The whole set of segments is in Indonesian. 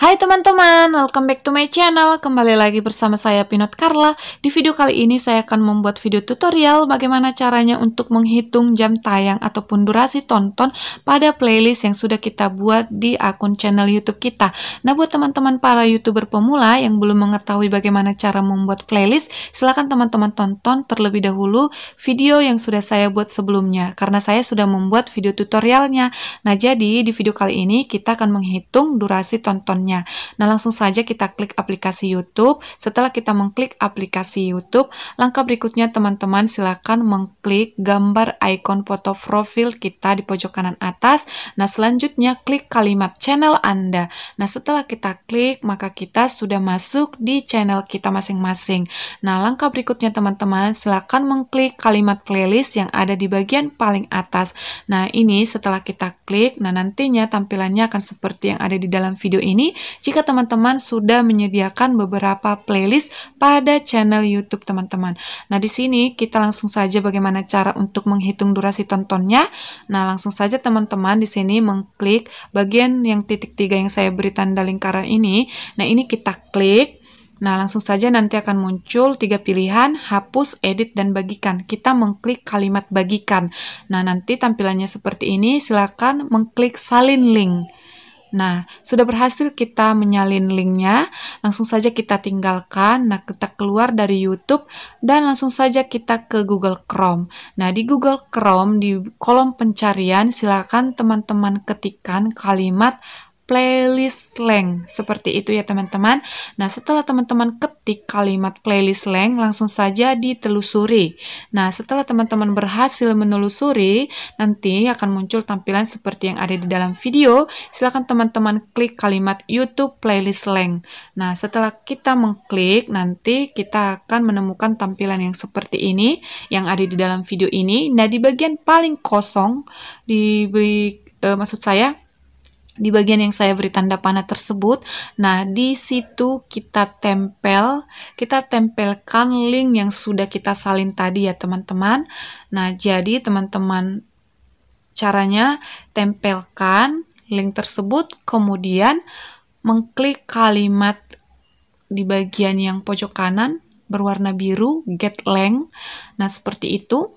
Hai teman-teman, welcome back to my channel. Kembali lagi bersama saya Pinot Carla. Di video kali ini saya akan membuat video tutorial bagaimana caranya untuk menghitung jam tayang ataupun durasi tonton pada playlist yang sudah kita buat di akun channel YouTube kita. Nah, buat teman-teman para YouTuber pemula yang belum mengetahui bagaimana cara membuat playlist, Silahkan teman-teman tonton terlebih dahulu video yang sudah saya buat sebelumnya karena saya sudah membuat video tutorialnya. Nah, jadi di video kali ini kita akan menghitung durasi tontonnya lainnya. Nah, langsung saja kita klik aplikasi YouTube. Setelah kita mengklik aplikasi YouTube, langkah berikutnya teman-teman silakan mengklik gambar ikon foto profil kita di pojok kanan atas. Nah, selanjutnya klik kalimat channel Anda. Nah, setelah kita klik, maka kita sudah masuk di channel kita masing-masing. Nah, langkah berikutnya teman-teman silakan mengklik kalimat playlist yang ada di bagian paling atas. Nah, ini setelah kita klik, nah nantinya tampilannya akan seperti yang ada di dalam video ini, jika teman-teman sudah menyediakan beberapa playlist pada channel YouTube teman-teman. Nah, di sini kita langsung saja bagaimana cara untuk menghitung durasi tontonnya. Nah, langsung saja teman-teman di sini mengklik bagian yang titik tiga yang saya beri tanda lingkaran ini. Nah, ini kita klik Nah, langsung saja nanti akan muncul tiga pilihan, hapus, edit, dan bagikan. Kita mengklik kalimat bagikan. Nah, nanti tampilannya seperti ini, silakan mengklik salin link. Nah, sudah berhasil kita menyalin linknya, langsung saja kita tinggalkan. Nah, kita keluar dari YouTube dan langsung saja kita ke Google Chrome. Nah, di Google Chrome di kolom pencarian silakan teman-teman ketikkan kalimat playlist slang. Seperti itu ya teman-teman. Nah, setelah teman-teman ketik kalimat playlist slang, langsung saja ditelusuri. Nah, setelah teman-teman berhasil menelusuri, nanti akan muncul tampilan seperti yang ada di dalam video. Silakan teman-teman klik kalimat YouTube playlist slang. Nah, setelah kita mengklik, nanti kita akan menemukan tampilan yang seperti ini yang ada di dalam video ini. Nah, di bagian paling kosong diberi e, maksud saya di bagian yang saya beri tanda panah tersebut. Nah, di situ kita tempel, kita tempelkan link yang sudah kita salin tadi ya, teman-teman. Nah, jadi teman-teman caranya tempelkan link tersebut kemudian mengklik kalimat di bagian yang pojok kanan berwarna biru get link. Nah, seperti itu.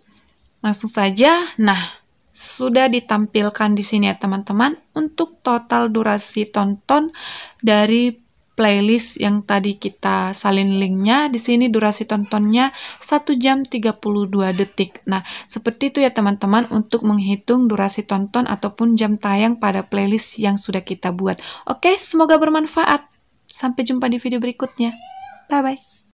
Langsung saja. Nah, sudah ditampilkan di sini ya teman-teman untuk total durasi tonton dari playlist yang tadi kita salin linknya di sini durasi tontonnya 1 jam 32 detik nah seperti itu ya teman-teman untuk menghitung durasi tonton ataupun jam tayang pada playlist yang sudah kita buat oke semoga bermanfaat sampai jumpa di video berikutnya bye bye